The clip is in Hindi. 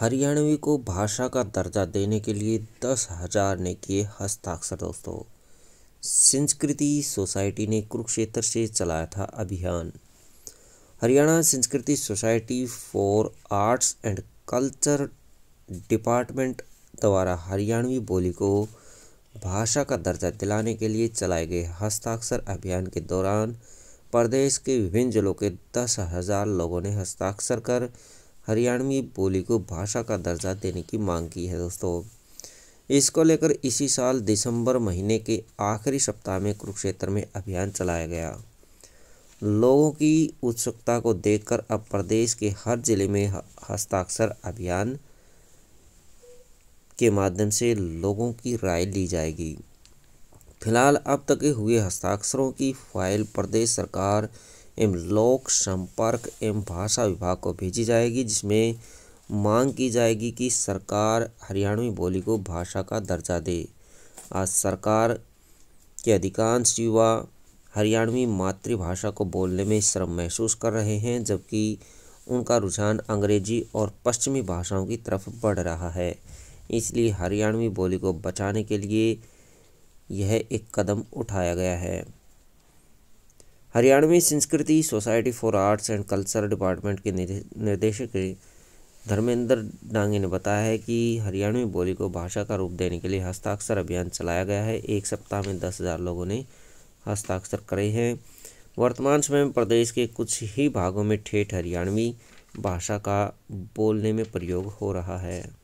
हरियाणवी को भाषा का दर्जा देने के लिए दस हजार ने किए हस्ताक्षर दोस्तों संस्कृति सोसाइटी ने कुरुक्षेत्र से चलाया था अभियान Haryana Sanskriti society for arts and culture department द्वारा हरियाणवी बोली को भाषा का दर्जा दिलाने के लिए चलाए गए हस्ताक्षर अभियान के दौरान प्रदेश के विभिन्न जिलों के दस हजार लोगों ने हस्ताक्षर कर हरियाणवी बोली को भाषा का दर्जा देने की मांग की है दोस्तों इसको लेकर इसी साल दिसंबर महीने के आखिरी सप्ताह में कुरुक्षेत्र में अभियान चलाया गया लोगों की उत्सुकता को देखकर अब प्रदेश के हर जिले में हस्ताक्षर अभियान के माध्यम से लोगों की राय ली जाएगी फिलहाल अब तक हुए हस्ताक्षरों की फाइल प्रदेश सरकार एवं लोक संपर्क एवं भाषा विभाग को भेजी जाएगी जिसमें मांग की जाएगी कि सरकार हरियाणवी बोली को भाषा का दर्जा दे आज सरकार के अधिकांश युवा हरियाणवी मातृभाषा को बोलने में श्रम महसूस कर रहे हैं जबकि उनका रुझान अंग्रेजी और पश्चिमी भाषाओं की तरफ बढ़ रहा है इसलिए हरियाणवी बोली को बचाने के लिए यह एक कदम उठाया गया है Haryanvi Sanskriti society for arts and culture department के निर्देशक धर्मेंद्र डांगे ने बताया है कि हरियाणवी बोली को भाषा का रूप देने के लिए हस्ताक्षर अभियान चलाया गया है एक सप्ताह में दस हज़ार लोगों ने हस्ताक्षर करे हैं वर्तमान समय में प्रदेश के कुछ ही भागों में ठेठ हरियाणवी भाषा का बोलने में प्रयोग हो रहा है